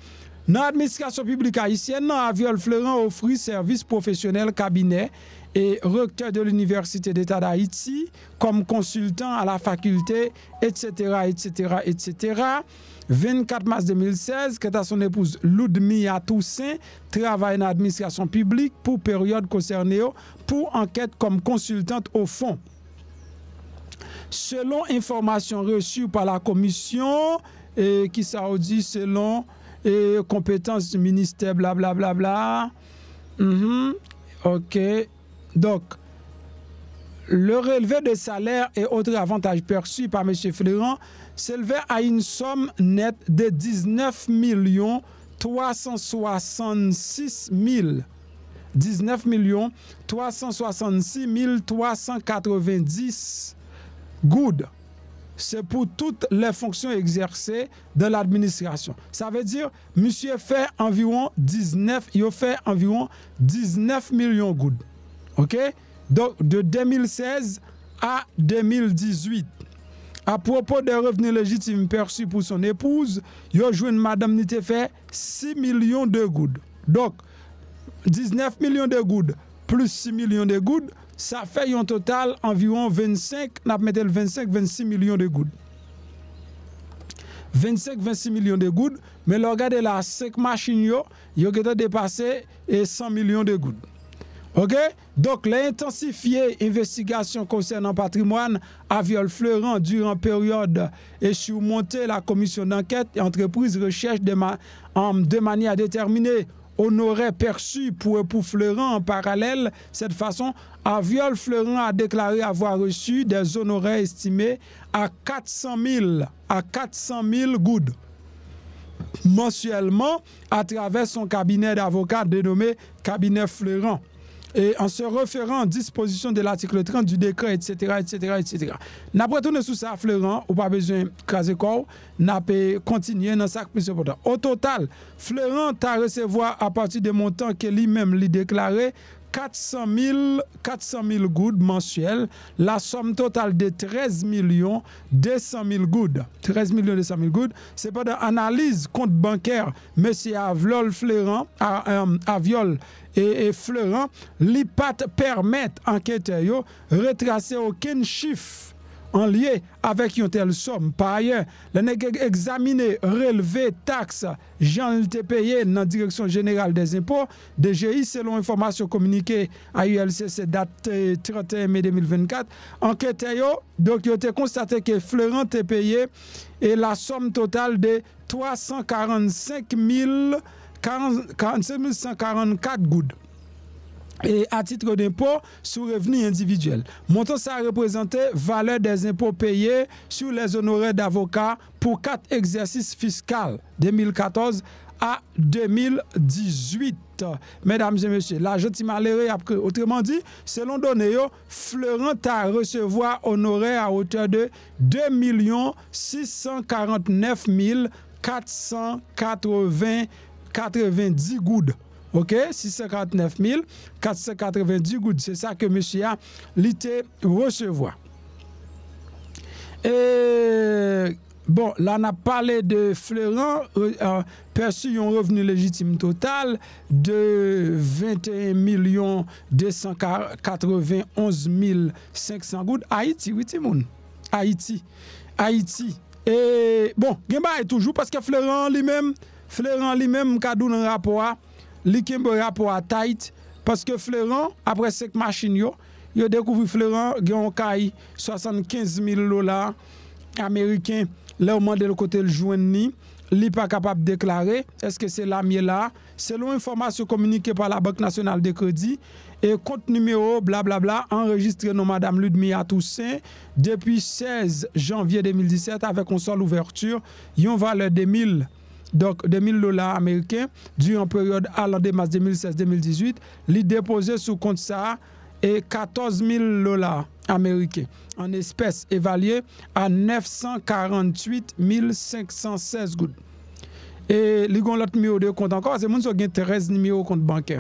Dans l'administration publique haïtienne, Aviol Florent offre service professionnel cabinet et recteur de l'Université d'État d'Haïti comme consultant à la faculté, etc., etc., etc. 24 mars 2016, que son épouse Ludmilla Toussaint travaille dans l'administration publique pour période concernée pour enquête comme consultante au fond selon information reçue par la commission, et qui ça dit selon compétences du ministère, blablabla. Bla, bla, bla. Mhm. OK. Donc, le relevé de salaire et autres avantages perçus par M. Fleurant s'élevait à une somme nette de 19 millions 366 000. 19 366 390 Good, c'est pour toutes les fonctions exercées dans l'administration. Ça veut dire, monsieur fait environ 19, il fait environ 19 millions good. OK? Donc, de 2016 à 2018. À propos des revenus légitimes perçus pour son épouse, il a joué une madame Nité fait 6 millions de good. Donc, 19 millions de good plus 6 millions de good, ça fait un total environ 25, 25-26 millions de gouttes. 25-26 millions de gouttes, mais le regardez là, 5 machines, yo, yo dépasser dépassé 100 millions de gouttes. OK? Donc, l'intensifier investigation concernant patrimoine à viol fleurant durant période et surmonter la commission d'enquête et entreprise recherche de, de manière déterminée on perçu pour, pour en parallèle cette façon. Aviol viol, a déclaré avoir reçu des honoraires estimés à 400 000, à 400 000 goudes mensuellement à travers son cabinet d'avocats dénommé Cabinet Florent et en se référant aux dispositions de l'article 30 du décret, etc., etc., etc. N'a pas tourné sous ça, fleurant, ou pas besoin de caser corps, n'a pas continué dans ça plus Au total, fleurent a recevoir à partir des montants que lui-même lui déclaré 400 000, 400 000 la somme totale de 13 millions 200 000 goudes. 13 millions 200 000 goudes. C'est pas analyse compte bancaire, M. Aviol à euh, viol et, Fleurant, l'IPAT permet enquêteur retracer aucun chiffre an liye avek yon tel som. Par ayen, le ne ke examine releve taks jan lte peye nan direksyon jeneral de zempo e de geyi selon informasyon komunike a YLCC dat 30 eme 2024. Anke te yo, doke yote konstate ke fleran te peye e la som total de 345.144 goud. et à titre d'impôt sur revenu individuel. Montant ça représenter valeur des impôts payés sur les honoraires d'avocats pour quatre exercices fiscaux 2014 à 2018. Mesdames et messieurs, l'argent malheureux, autrement dit, selon Donéo, Florent a recevoir honoraires à hauteur de 2 649 90 goudes. OK 659 490 gouttes c'est ça que monsieur a l'été recevoir et bon là on a parlé de fleurent euh, perçu un revenu légitime total de 21 291 500 gouttes Haïti oui timoun Haïti Haïti et bon Gemba est toujours parce que fleurent lui-même fleurant lui-même kadou un rapport li kembe rapport à parce que Florent, après cette machine, il a découvert Fleuran, kaye 75 000 dollars américains, là, au de le côté le joindre li pas capable de déclarer, est-ce que c'est la là? Selon information communiquée par la Banque nationale de crédit, et compte numéro blablabla enregistré nos Madame Ludmilla Toussaint depuis 16 janvier 2017 avec une seule ouverture, yon valeur de 1000 Donk, 2.000 lola Amerike, du an preyode al an demas 2016-2018, li depoze sou kont sa a, e 14.000 lola Amerike, an espès evalye a 948.516 gout. E li gon lot miro de kont anko, se moun sou gen 13.000 miro kont bankè.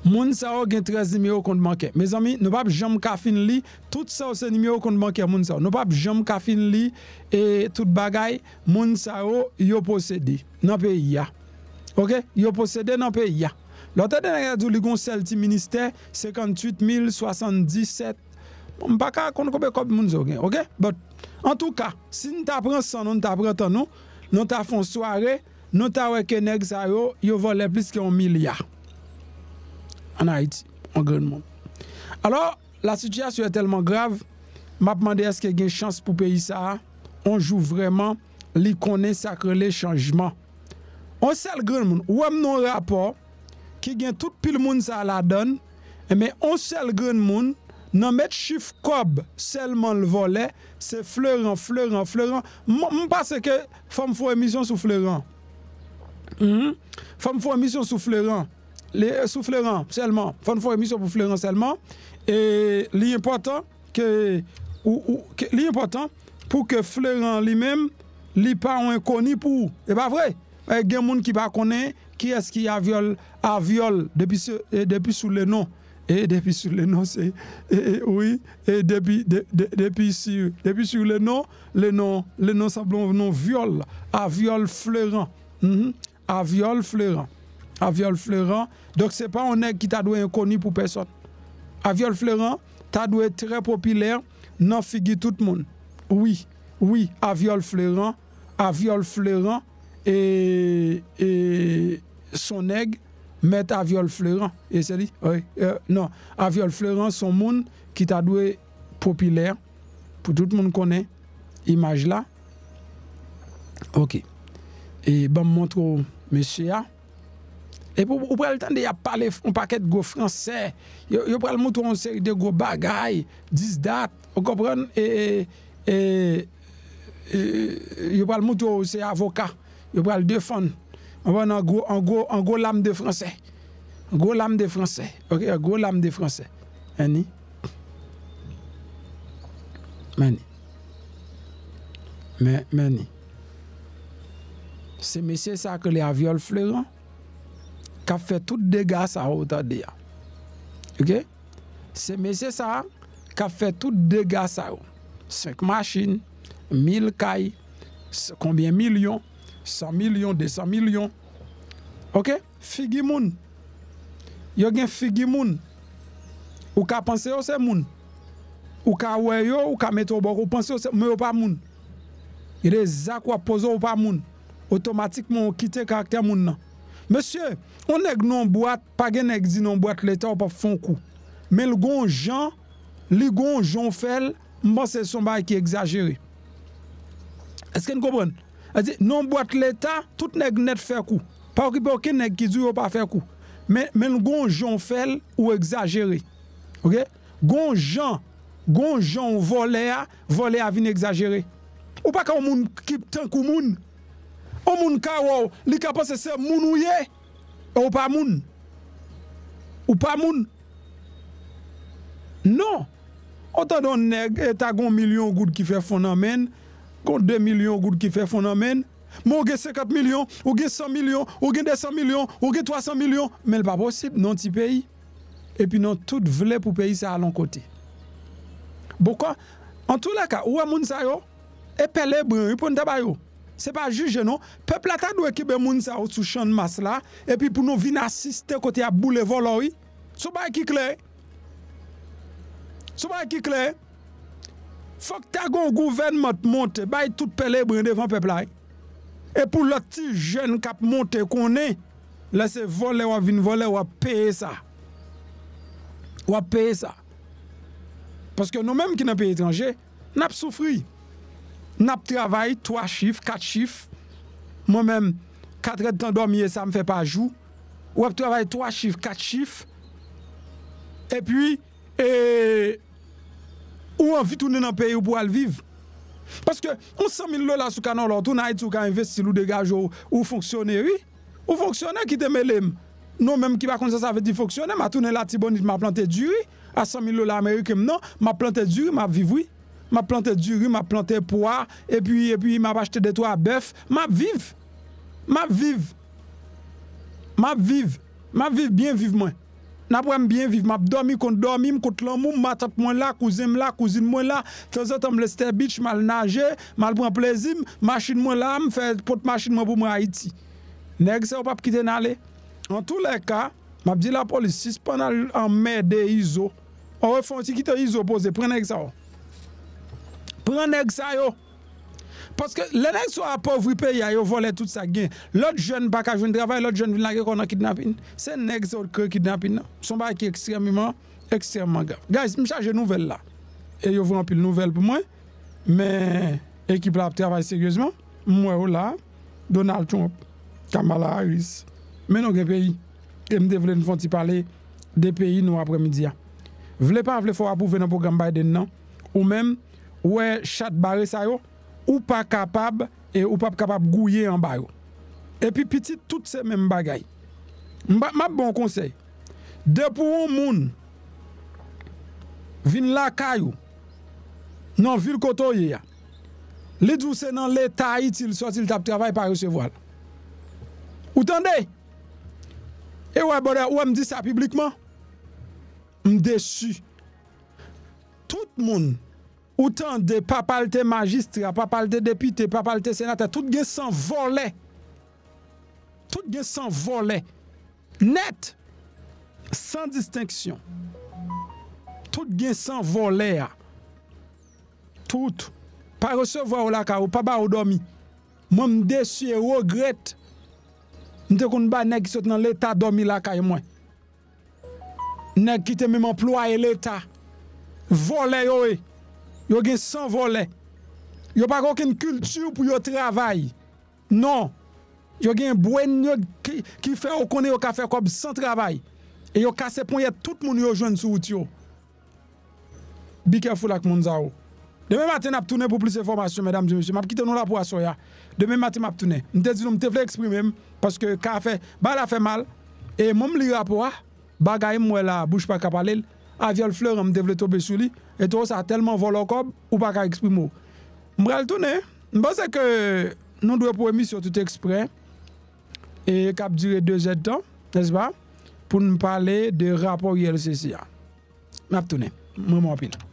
Moun sa ou gen 13 nime ou kont manke. Me zami, nou pa ap jom kafin li, tout sa ou se nime ou kont manke moun sa ou. Nou pa ap jom kafin li, e tout bagay, moun sa ou yo posede. Nan pe ya. Ok? Yo posede nan pe ya. Lote dene reyadou ligon sel ti minister, 58 mil, 77, mou baka kon kope kop moun sa ou gen. Ok? But, an tou ka, si nou ta pran san nou, nou ta pran tan nou, nou ta fon soare, nou ta weke nek sa ou, yo vo le plis ke yon mil ya. An ha iti, an gren moun. Alors, la situasyon est tellement grave, map mande est ke gen chans pou peyi sa, an jou vreman, li konen sakre le chanjman. An sel gren moun, wèm non rapor, ke gen tout pil moun sa la don, eme an sel gren moun, nan met chif kob, selman l volè, se fleurant, fleurant, fleurant, mou pase ke fèm fò emisyon sou fleurant. Fèm fò emisyon sou fleurant. les, euh, sous seulement, fois émission pour Fleurent seulement, et l'important que, ou, l'important pour que fleurent lui-même, lui pas inconnu pour, et pas vrai, il y a des qui pas connaît qui est-ce qui a viol, a viol depuis, depuis sous le nom et depuis sur le nom, c'est. oui, et depuis, de, depuis, sur, depuis sur le nom, le nom, le nom semble nom viol, a viol fleurent mhm. a à viol fleurent Aviol fleurant. Donc c'est pas un qui t'a doué inconnu pour personne. Aviol fleurant, t'a doué très populaire, non figure tout le monde. Oui, oui, Aviol fleurant, Aviol fleurant et, son aigle met Aviol fleurant. Et c'est dit, oui, euh, non, Aviol fleurant, son monde qui t'a doué populaire, pour tout le monde connaît, image là. Ok. Et ben, montre monsieur. E pou pou pral tan de ya pale Un paket go franse Yo pral moutou an seri de go bagay Dis dat Yo pral moutou se avoka Yo pral defan Yo pral moutou an go lam de franse An go lam de franse Ok, an go lam de franse Mèni Mèni Mèni Se mesye sa ke li a viol flèran Mèni ka fe tout degasa ou ta deya. Ok? Se mesye sa, ka fe tout degasa ou. Sek masin, mil kay, konbien milyon, san milyon, de san milyon. Ok? Figi moun. Yo gen figi moun. Ou ka panse yo se moun. Ou ka weyo, ou ka meto ou bako, ou panse yo se moun. Moun yo pa moun. Ile zakwa pozo ou pa moun. Otomatikman ou kite kakte moun nan. Monsye, ou nek non boat, pa gen nek di non boat leta ou pa fon kou. Men l goun jan, li goun jan fel, mwen se son ba ki egzajere. Eske n koubran? E di, non boat leta, tout nek net fe kou. Pa ou ki pe ou ken nek ki zi ou pa fe kou. Men l goun jan fel ou egzajere. Goun jan, goun jan volea, volea vin egzajere. Ou pa ka ou moun kip tenk ou moun? Ou moun ka wou, li kapose se moun ouye Ou pa moun Ou pa moun Non Otan don ne, eh, ta gon milyon gout ki fe fonamen Gon de milyon gout ki fe fonamen Mou gen sekap milyon, ou gen son milyon Ou gen de son milyon, ou gen twason milyon Men pa posib, non ti peyi Epi non tout vle pou peyi sa alon kote Boko, an tou la ka, ou a moun sa yo Epele brin, ipon e tabay yo Se pa juje nou, pepla ta dwe kibe moun sa ou sou chan mas la, epi pou nou vin asiste kote ya boule voloy, sou bay kikle, sou bay kikle, fok ta goun gouven mat monte, bay tout pele brende van pepla, epi pou loti jen kap monte konen, lese vole wavine, vole wap peye sa, wap peye sa, paske nou menm ki nan peye trange, nap soufri, Nap travay, 3 chif, 4 chif. Mwen men, 4 etan do miye, sa me fe pa jou. Wap travay, 3 chif, 4 chif. E pi, e... Ou an vi tounen an peyi ou pou al viv? Paske, ou 100.000 lola sou kanon lor, tou na itou kan investi lou degaj ou ou fonksyoneri. Ou fonksyoner ki teme lem. Nou menm ki bakonsen sa ve di fonksyoner, ma tounen la tibonit, ma plante djuri. A 100.000 lola Amerikem nan, ma plante djuri, ma vivwi. Ma plante duri, ma plante poa, epi, epi, ma ap achete detwa bef. Ma ap viv. Ma ap viv. Ma ap viv. Ma ap viv, bien viv mwen. Na pou mwen bien viv. Ma ap domi kon domi, m koutlou moun, ma tap mwen la, kouzim la, kouzim mwen la. Kouzot m leste bitch, mal nage, mal pou m plezim, machin mwen la, m fè pot machin mwen pou m ra iti. Neg se wap ap kite nale. An tou le ka, ma ap di la polis, si se pan al an me de izo, an refon ti kite izo pose, pre neg sa wap. Oh. Pren nèg sa yo. Parce que les nègres sont pauvres pays, ils voler tout ça gain. L'autre jeune pas qu'à joindre travail, l'autre jeune vient là qu'on a kidnapping. C'est nèg ça que kidnapping Son bail qui extrêmement extrêmement grave. Guys, me charge nouvelle là. Et yo vous pile nouvelle pour moi. Mais équipe là travaille sérieusement. Moi là Donald Trump, Kamala Harris. Mais non, pays. Et me nous font parler des pays nous après-midi. voulez pas voulez faut approuver dans programme Biden non ou même wè chat bare sa yo, ou pa kapab, e ou pa kapab gouye an bayo. E pi piti tout se men bagay. Mbap bon konsey, depou moun, vin la kayo, nan vil koto ye ya, li dvouse nan le tayi ti l sotil tap travay payo se voal. Ou tande? E wè bode, wè mdi sa publikman, mdè su. Tout moun, outan de papalte magistra, papalte depite, papalte senata, tout gen san vole. Tout gen san vole. Net. San disteksyon. Tout gen san vole ya. Tout. Pa resevo ou laka ou pa ba ou domi. Mwen mdesye, wogret. Mwen te kon ba nek ki sot nan leta domi laka yo e mwen. Nek ki te mwen ploua e leta. Vole yo e. Yo gen sans volet. Yo pas aucune culture pour yo travail. Non. Yo gen bouen yo ki, ki fait au connaît au café comme sans travail. Et yo casse point tout moun yo sou sous yo. Be careful avec moun zao. Demain matin, je tourner pour plus d'informations, mesdames et messieurs. Je kite nous la pour asoya. Demain matin, je tourner. Je di nou m'te vle exprimer parce que café, bah la fait mal. Et mon li rapport, bagay mwen la bouche pas parler avial fleur me devle tomber lui et tout ça tellement volocob ou pas qu'à exprimer m'bral tourner pense que nous devons pour émission tout exprès et cap durer deux heures n'est-ce pas pour nous parler de rapport ILCCA m'a tourner maman pile